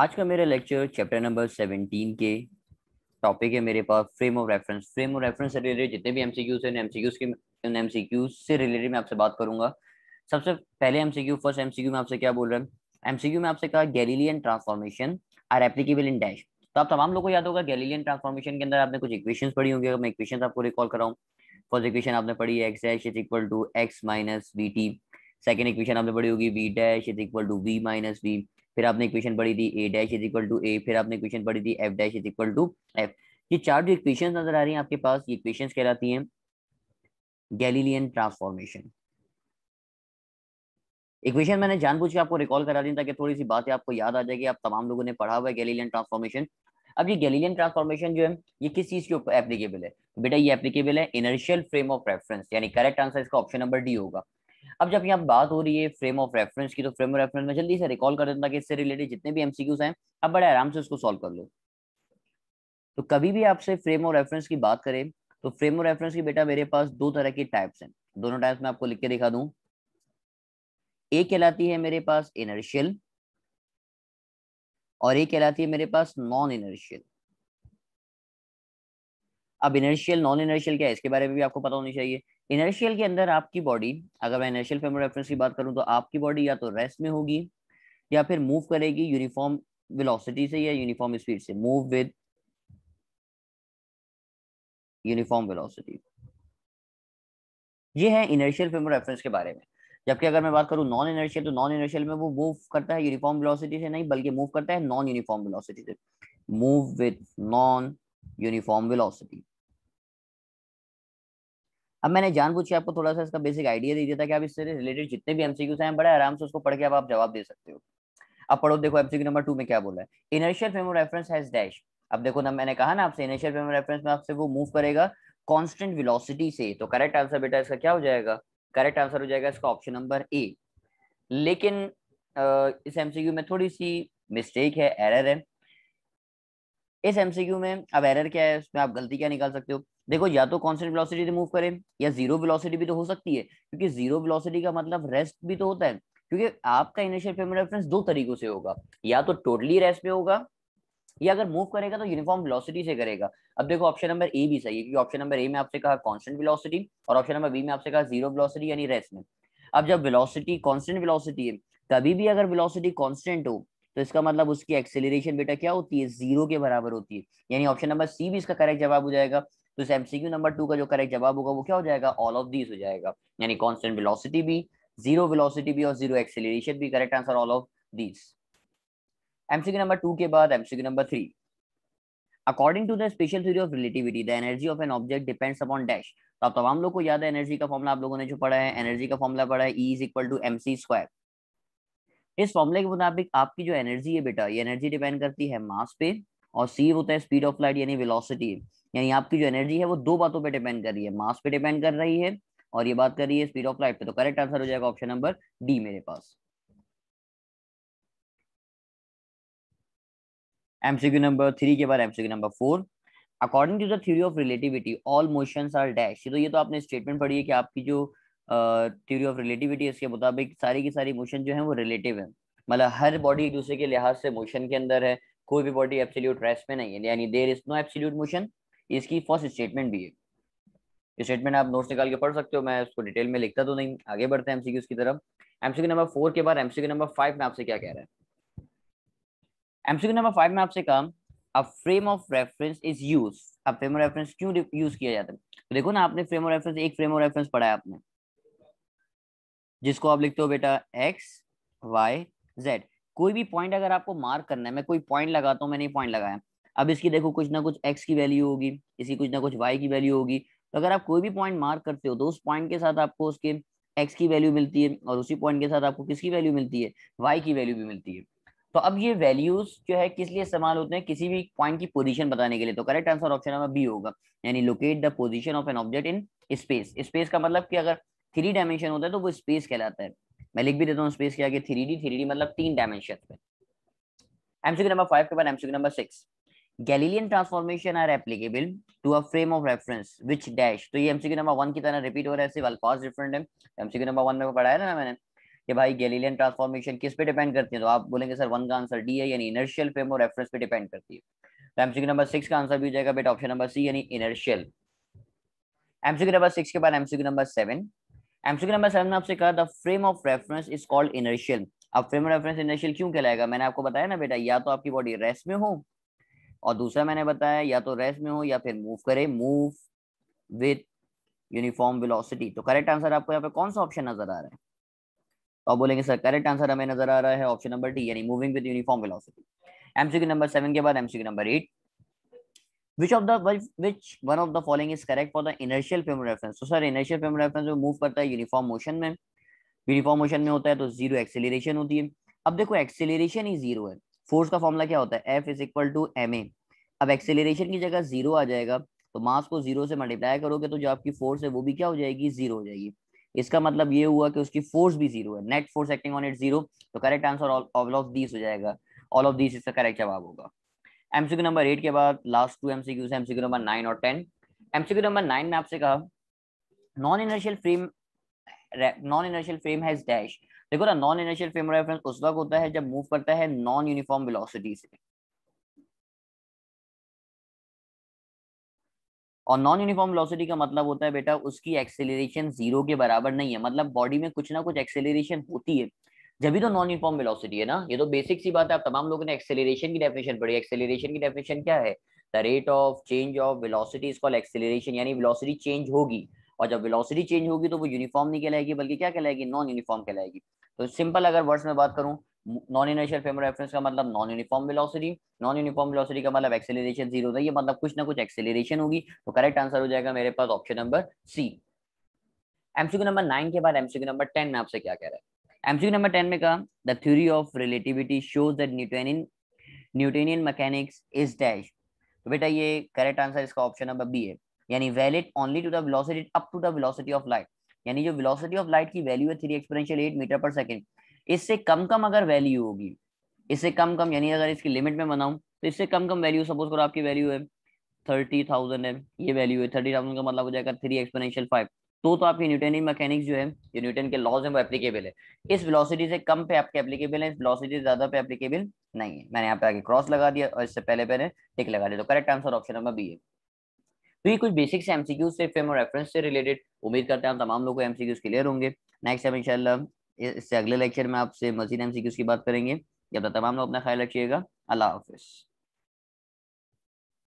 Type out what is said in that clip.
आज का मेरा लेक्चर चैप्टर नंबर सेवनटीन के टॉपिक है मेरे पास frame of reference frame of reference से रिलेटेड जितने भी एमसीक्यूज हैं एमसीक्यूज के एमसीक्यूज से रिलेटेड मैं आपसे बात करूंगा सबसे पहले एमसीक्यू फर्स्ट एमसीक्यू में आपसे क्या बोल रहे हैं एमसीक्यू में आपसे कहा Galilean transformation are applicable in dash तो आप तमाम लोग को याद होगा गैलीलियन ट्रांसफॉर्मेशन के अंदर आपने कुछ इक्वेशन पढ़ी होंगी मैं इक्वेशन आपको रिकॉल कराऊँ फर्स्ट इक्वेशन आपने पढ़ी है X dash is equal to X minus B T second equation आपने पढ़ी होगी B dash is equal to V minus B फिर आपने इक्वेशन पढ़ी थी A dash is equal to A फिर आपने इक्वेशन पढ़ी थी F dash is equal to F ये चार जो इक्वेशन नजर आ रही है आपके पास ये इक्वेशन कहलाती है गैलीलियन ट्रांसफॉर्मेशन इक्वेशन मैंने जानबूझ के आपको रिकॉल करा दी ताकि थोड़ी सी बातें आपको याद आ जाएगी आप तमाम लोगों ने पढ़ा हुआ है गैलीलियन ट्रांसफॉर्मेशन अब ये गैलीलियन ट्रांसफॉर्मेशन जो है ये किस चीज के ऊपर एप्लीकेबल है तो बेटा ये एप्लीकेबल है इनर्शियल फ्रेम ऑफ रेफरेंस यानी करेक्ट आंसर इसका ऑप्शन नंबर डी होगा अब जब यहाँ बात हो रही है फ्रेम ऑफ रेफरेंस की तो फ्रेम ऑफ रेफरेंस में जल्दी से रिकॉल कर देता कि इससे रिलेटेड जितने भी एमसीक्यूज हैं आप बड़े आराम से उसको सॉल्व कर लो तो कभी भी आपसे फ्रेम ऑफ रेफरेंस की बात करें तो फ्रेम ऑफ रेफरेंस की बेटा मेरे पास दो तरह की टाइप्स हैं दोनों टाइप्स में आपको लिख के दिखा दूं एक कहलाती है मेरे पास इनर्शियल और एक कहलाती है मेरे पास नॉन इनर्शियल अब इनर्शियल नॉन इनर्शियल क्या है इसके बारे में भी आपको पता होनी चाहिए इनर्शियल के अंदर आपकी बॉडी अगर मैं इनर्शियल फेमर रेफरेंस की बात करूं तो आपकी बॉडी या तो रेस्ट में होगी या फिर मूव करेगी यूनिफॉर्म वेलोसिटी से या यूनिफॉर्म स्पीड से मूव विद यूनिफॉर्म वेलोसिटी ये है इनर्शियल फेमर रेफरेंस के बारे में जबकि अगर मैं बात करूं नॉन इनर्शियल तो नॉन इनर्शियल में वो मूव करता है यूनिफॉर्म वेलोसिटी से नहीं बल्कि मूव करता है नॉन यूनिफॉर्म वेलोसिटी से move with non uniform velocity अब मैंने जान के आपको थोड़ा सा इसका बेसिक आइडिया दे दिया था कि आप इससे रिलेटेड जितने भी एमसीक्यूज हैं बड़े आराम से उसको पढ़ के आप जवाब दे सकते हो अब पढ़ो देखो एमसीक्यू नंबर टू में क्या बोला है inertial frame of reference has dash अब देखो ना मैंने कहा ना आपसे इनर्शियल फ्रेम ऑफ रेफरेंस में आपसे वो मूव करेगा कॉन्स्टेंट विलोसिटी से तो करेक्ट आंसर बेटा इसका क्या हो जाएगा करेक्ट आंसर हो जाएगा इसका ऑप्शन नंबर ए लेकिन इस एमसीक्यू में थोड़ी सी मिस्टेक है एरर है इस एमसीक्यू में अब एरर क्या है उसमें आप गलती क्या निकाल सकते हो देखो या तो कॉन्स्टेंट वेलोसिटी से मूव करें या जीरो वेलोसिटी भी तो हो सकती है क्योंकि जीरो वेलोसिटी का मतलब रेस्ट भी तो होता है क्योंकि आपका इनिशियल फ्रेम रेफरेंस दो तरीकों से होगा या तो टोटली रेस्ट पे होगा या अगर मूव करेगा तो यूनिफॉर्म वेलोसिटी से करेगा अब देखो ऑप्शन नंबर ए भी सही है क्योंकि ऑप्शन नंबर ए में आपसे कहा कांस्टेंट वेलोसिटी और ऑप्शन नंबर बी में आपसे कहा जीरो वेलोसिटी यानी रेस्ट में अब जब वेलोसिटी कॉन्स्टेंट वेलोसिटी है तभी भी अगर वेलोसिटी कॉन्स्टेंट हो तो इसका मतलब उसकी एक्सेलरेशन बेटा क्या होती है जीरो के बराबर होती है यानी ऑप्शन नंबर सी भी इसका करेक्ट जवाब हो जाएगा तो इस एमसीक्यू नंबर टू का जो करेक्ट जवाब होगा वो क्या हो जाएगा ऑल ऑफ दीज हो जाएगा यानी कॉन्स्टेंट विलोसिटी भी जीरो विलोसिटी भी और जीरो एक्सिलेशन भी correct answer all of these MCQ number two के बाद MCQ number three According to the special theory of relativity, the energy of an object depends upon dash. तो आप तमाम लोग को याद है एनर्जी का फॉर्मला आप लोगों ने जो पढ़ा है एनर्जी का फॉर्मला पढ़ा है E is equal to M C square इस फॉर्मूले के मुताबिक आपकी जो एनर्जी है बेटा ये एनर्जी डिपेंड करती है मास पे और सी होता है स्पीड ऑफ लाइट यानी वेलोसिटी यानी आपकी जो एनर्जी है वो दो बातों पे डिपेंड कर रही है मास पे डिपेंड कर रही है और ये बात कर रही है स्पीड ऑफ लाइट पे तो करेक्ट आंसर हो जाएगा ऑप्शन नंबर डी मेरे पास एमसीक्यू नंबर थ्री के बाद MCQ number four according to the theory of relativity all motion are dash तो ये तो आपने स्टेटमेंट पढ़ी है कि आपकी जो थ्योरी ऑफ रिलेटिविटी इसके मुताबिक सारी की सारी मोशन जो है वो रिलेटिव है मतलब हर बॉडी एक दूसरे के लिहाज से मोशन के अंदर है कोई भी बॉडी एब्सोल्यूट रेस्ट में नहीं है यानी there is no absolute motion इसकी फर्स्ट स्टेटमेंट भी है स्टेटमेंट आप नोट निकाल के पढ़ सकते हो मैं उसको डिटेल में लिखता तो नहीं आगे बढ़ते हैं एमसीक्यू की तरफ एमसीक्यू नंबर फोर के बाद एमसीक्यू नंबर फाइव में आपसे क्या कह रहा है एमसीक्यू नंबर फाइव में आपसे कहा a frame of reference is use अब फ्रेम ऑफ रेफरेंस क्यों यूज किया जाता है तो देखो ना आपने फ्रेम ऑफ रेफरेंस एक फ्रेम ऑफ रेफरेंस पढ़ा है आपने जिसको आप लिखते हो बेटा एक्स वाई जेड कोई भी पॉइंट अगर आपको मार्क करना है मैं कोई पॉइंट लगाता हूँ मैंने पॉइंट लगाया अब इसकी देखो कुछ ना कुछ एक्स की वैल्यू होगी इसकी कुछ ना कुछ वाई की वैल्यू होगी तो अगर आप कोई भी पॉइंट मार्क करते हो तो उस पॉइंट के साथ आपको उसके एक्स की वैल्यू मिलती है और उसी पॉइंट के साथ आपको किसकी वैल्यू मिलती है वाई की वैल्यू भी मिलती है तो अब ये वैल्यूज जो है किस लिए इस्तेमाल होते हैं किसी भी पॉइंट की पोजीशन बताने के लिए तो correct answer option number B होगा यानी locate the position of an object in space space का मतलब कि अगर थ्री डायमेंशन होता है तो वो स्पेस कहलाता है मैं लिख भी देता हूँ स्पेस के आगे थ्री डी थ्री डी मतलब तीन डायमेंशन पे एमसीक्यू नंबर फाइव के बाद MCQ number six Galilean transformation are applicable to a frame of reference which dash तो ये एमसीक्यू नंबर वन की तरह रिपीट हो रहा है सिर्फ अल्फाज डिफरेंट है एमसीक्यू नंबर वन में पढ़ाया ना मैंने कि भाई गैलीलियन ट्रांसफॉर्मेशन किस पे डिपेंड करती है तो आप बोलेंगे सर वन का आंसर डी है यानी इनर्शियल फ्रेम ऑफ रेफरेंस पे डिपेंड करती है तो एमसीक्यू नंबर सिक्स का आंसर भी हो जाएगा बेटा ऑप्शन नंबर सी यानी इनर्शियल एमसीक्यू नंबर सिक्स के बाद MCQ number seven MCQ number seven में आपसे कहा the frame of reference is called inertial अब फ्रेम ऑफ रेफरेंस इनर्शियल क्यों कहलाएगा मैंने आपको बताया ना बेटा या तो आपकी बॉडी रेस्ट में हो और दूसरा मैंने बताया या तो रेस में हो या फिर मूव करे मूव विथ यूनिफॉर्म विलोसिटी तो करेक्ट आंसर आपको यहाँ पे कौन सा ऑप्शन नजर आ रहा है तो आप बोलेंगे सर करेक्ट आंसर हमें नजर आ रहा है ऑप्शन नंबर डी यानी moving with uniform velocity MCQ number seven के बाद MCQ number eight which of the which one of the following is correct for the inertial frame reference so sir inertial frame reference में move करता है uniform motion में uniform motion में होता है तो zero acceleration होती है अब देखो acceleration ही zero है फोर्स का फॉर्मूला क्या होता है F is equal to M A अब एक्सेलरेशन की जगह जीरो आ जाएगा तो मास को जीरो से मल्टीप्लाई करोगे तो जो आपकी फोर्स है वो भी क्या हो जाएगी जीरो हो जाएगी इसका मतलब ये हुआ कि उसकी फोर्स भी जीरो है net force acting on it zero तो correct answer all of this हो जाएगा ऑल ऑफ दिस इसका करेक्ट जवाब होगा एमसीक्यू नंबर एट के बाद last two MCQs MCQ number nine और टेन एमसीक्यू नंबर नाइन में आपसे कहा non inertial frame non inertial frame has dash देखो ना नॉन इनिशियल फ्रेम रेफरेंस उस वक्त होता है जब मूव करता है नॉन यूनिफॉर्म वेलोसिटी से और नॉन यूनिफॉर्म वेलोसिटी का मतलब होता है बेटा उसकी एक्सेलरेशन जीरो के बराबर नहीं है मतलब बॉडी में कुछ ना कुछ एक्सेलरेशन होती है जब भी तो नॉन यूनिफॉर्म वेलोसिटी है ना ये तो बेसिक सी बात है आप तमाम लोगों ने एक्सेलरेशन की डेफिनेशन पढ़ी एक्सेलरेशन की डेफिनेशन क्या है the rate of change of velocity is called acceleration यानी वेलोसिटी चेंज होगी और जब वेलोसिटी चेंज होगी तो वो यूनिफॉर्म नहीं कहलाएगी बल्कि क्या कहलाएगी नॉन यूनिफॉर्म कहलाएगी तो सिंपल अगर वर्ड्स में बात करूँ नॉन इनर्शियल फ्रेम रेफरेंस का मतलब non uniform velocity non uniform velocity का मतलब एक्सेलरेशन जीरो होता है मतलब कुछ ना कुछ एक्सेलरेशन होगी तो करेक्ट आंसर हो जाएगा मेरे पास option number C MCQ number nine के बाद एमसीक्यू नंबर टेन में आपसे क्या कह रहा है एमसीक्यू नंबर टेन में कहा the theory of relativity shows that Newtonian Newtonian mechanics is dash बेटा ये करेक्ट आंसर इसका ऑप्शन नंबर बी है यानी valid only to the velocity up to the velocity of light यानी जो वेलोसिटी ऑफ लाइट की वैल्यू है three exponential eight metre per second इससे कम कम अगर वैल्यू होगी इससे कम कम यानी अगर इसकी लिमिट में बनाऊं तो इससे कम कम वैल्यू सपोज करो आपकी वैल्यू है थर्टी थाउजेंड है ये वैल्यू है थर्टी थाउजेंड का मतलब हो जाएगा थ्री एक्सपोनेंशियल फाइव तो तो आपकी न्यूटनियन मैकेनिक्स जो है जो न्यूटन के लॉज है वो एप्लीकेबल है इस वेलोसिटी से कम पे आपके एप्लीकेबल है इस वेलोसिटी से ज्यादा पे एप्लीकेबल नहीं है मैंने यहाँ पे आगे क्रॉस लगा दिया और इससे पहले मैंने टिक लगा दिया तो correct answer option number B है तो ये कुछ बेसिक से एमसीक्यू से फेम और रेफरेंस से रिलेटेड उम्मीद करते हैं हम तमाम लोग को एमसीक्यूज क्लियर होंगे नेक्स्ट टाइम इंशाल्लाह इससे अगले लेक्चर में आपसे मजीद एमसीक्यूज की बात करेंगे जब तक तमाम लोग अपना ख्याल रखिएगा अल्लाह हाफिज़